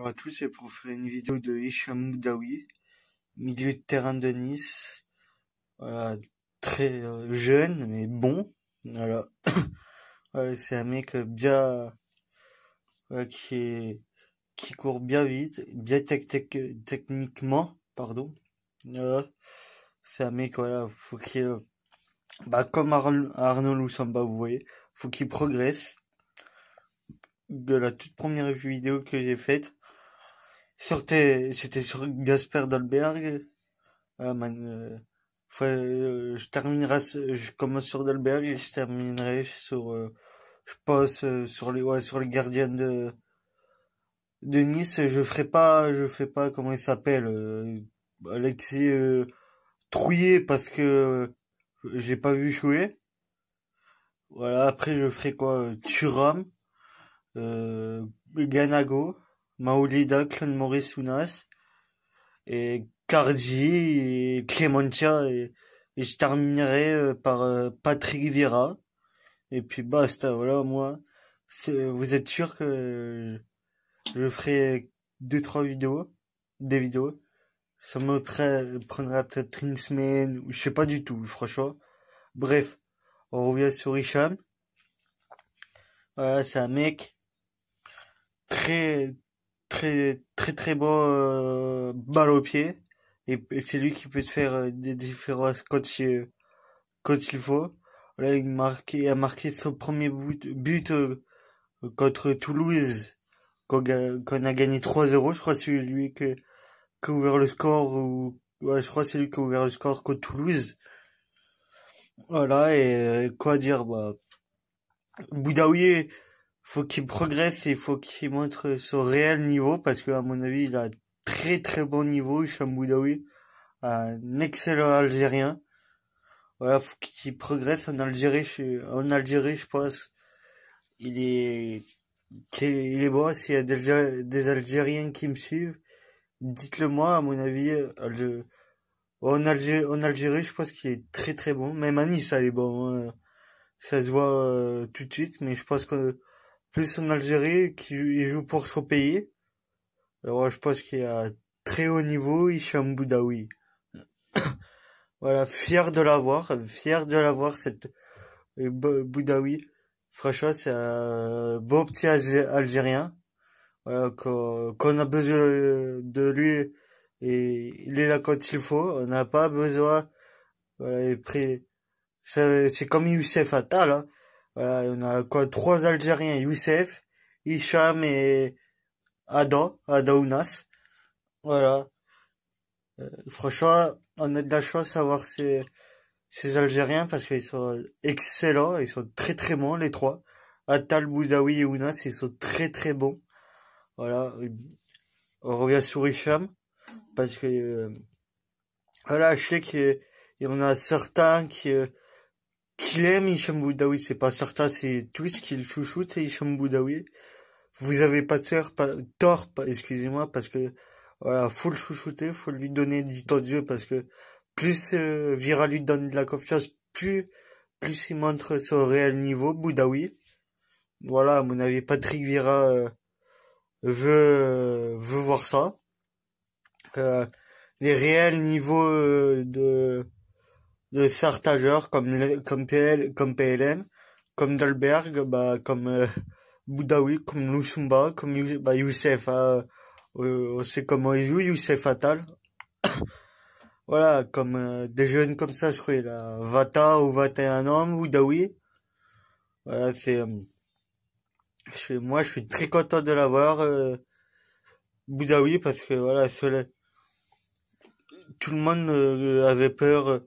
Bonjour à tous, c'est pour faire une vidéo de Hicham milieu de terrain de Nice. Voilà, très euh, jeune, mais bon. Voilà. c'est un mec bien. qui, est... qui court bien vite, bien techniquement, pardon. Voilà. C'est un mec, voilà, faut qu'il. Euh, bah, comme Arnaud Loussamba, vous voyez, faut qu'il progresse. De la toute première vidéo que j'ai faite, sur c'était sur Gasper Dolberg. man, euh, euh, je terminerai, je commence sur Dolberg et je terminerai sur, euh, je passe sur les, ouais, sur les gardiens de, de Nice, je ferai pas, je fais pas comment il s'appelle, Alexis euh, parce que je l'ai pas vu jouer. Voilà, après je ferai quoi, Turam, Ganago, Maoulida maurice ounas et Cardi et Clementia et, je terminerai euh, par euh, Patrick Vieira et puis basta voilà moi vous êtes sûr que je ferai deux trois vidéos des vidéos ça me prendra peut-être une semaine ou je sais pas du tout franchement bref on revient sur Hicham voilà c'est un mec très très très très beau euh, balle au pied et, c'est lui qui peut te faire euh, des différences quand il quand il faut là il marqué, a marqué son premier but, euh, contre Toulouse qu'on a gagné 3-0 je crois c'est lui qui a ouvert le score ou je crois c'est lui qui a ouvert le score contre Toulouse voilà et euh, quoi dire bah Boudaouier faut qu'il progresse et faut qu'il montre son réel niveau parce que à mon avis il a très très bon niveau Hicham Boudaoui un excellent Algérien voilà faut qu'il progresse en Algérie je, en Algérie je pense il est il est bon s'il y a des, Algériens qui me suivent dites-le moi à mon avis en, Algérie, en Algérie je pense qu'il est très très bon même à Nice il est bon hein. ça se voit euh, tout de suite mais je pense que plus en Algérie, qui il joue pour son pays. Alors, je pense qu'il est à très haut niveau, Hicham Boudaoui. voilà, fier de l'avoir, fier de l'avoir, cette euh, Boudaoui. Franchement, c'est un beau petit Algérien. Voilà, qu'on a besoin de lui et il est là quand il faut. On n'a pas besoin. Voilà, et c'est comme Youssef Atta, hein. Voilà, on a quoi trois Algériens, Youssef, Hicham et Ada, Adaounas. Voilà. Euh, franchement, on a de la chance d'avoir ces, Algériens parce qu'ils sont excellents, ils sont très très bons les trois. Atal, Boudaoui et Ounas, ils sont très très bons. Voilà. On revient sur Hicham parce que euh, voilà, je sais qu'il y en a certains qui euh, qu'il aime Hicham Boudaoui, c'est pas certain, c'est tout ce qu'il chouchoute, c'est Hicham Boudaoui. Vous avez pas de pas, tort excusez-moi, parce que voilà, faut le chouchouter, faut lui donner du temps de jeu, parce que plus euh, Vira lui donne de la confiance, plus, plus il montre son réel niveau, Boudaoui. Voilà, mon avis, Patrick Vira euh, veut, euh, veut voir ça. les réels niveaux de de sortageurs comme comme PL, comme PLM, comme Dalberg bah comme euh, comme Lusumba, comme bah, Youssef euh, euh, on sait comment il joue, Youssef Fatal. voilà, comme euh, des jeunes comme ça, je crois, là, Vata ou 21 ans, Boudaoui. Voilà, c'est euh, je moi je suis très content de l'avoir Boudaoui parce que voilà, tout le monde avait peur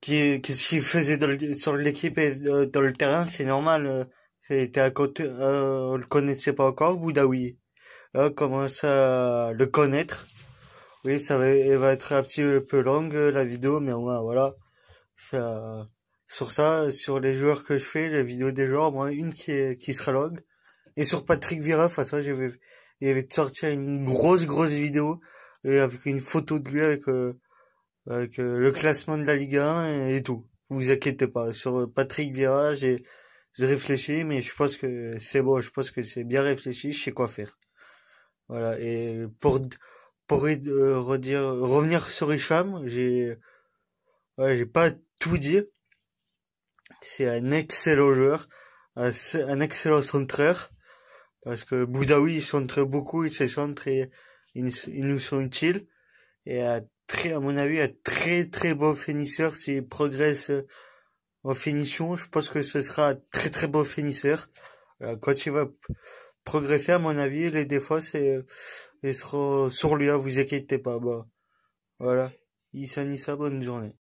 quest ce qu'il faisait sur l'équipe et euh, dans le terrain, c'est normal. C'était euh. à côté, euh, on le connaissait pas encore, Boudaoui. Là, on commence à le connaître. Oui, ça va, va être un petit peu longue, la vidéo, mais ouais, voilà. Ça, sur ça, sur les joueurs que je fais, la vidéo des joueurs, moi, une qui, qui sera longue. Et sur Patrick Vira, enfin ça, j'avais, il avait sorti une grosse, grosse vidéo, et avec une photo de lui avec, avec euh, le classement de la Ligue 1 et, tout. Vous inquiétez pas. Sur euh, Patrick Virage, j'ai réfléchi, mais je pense que c'est bon. Je pense que c'est bien réfléchi. Je sais quoi faire. Voilà. Et pour pour euh, redire revenir sur Richam, j'ai ouais, j'ai pas tout dit. C'est un excellent joueur, un, excellent centreur parce que Boudaoui il centre beaucoup, il se centre et ils, nous sont utiles et à très, à mon avis, un très très beau finisseur. S'il progresse euh, en finition, je pense que ce sera un très très beau finisseur. Euh, quand il va progresser, à mon avis, les défauts, c'est euh, seront sur lui, hein, vous inquiétez pas. Bah, voilà. Issa Nissa, bonne journée.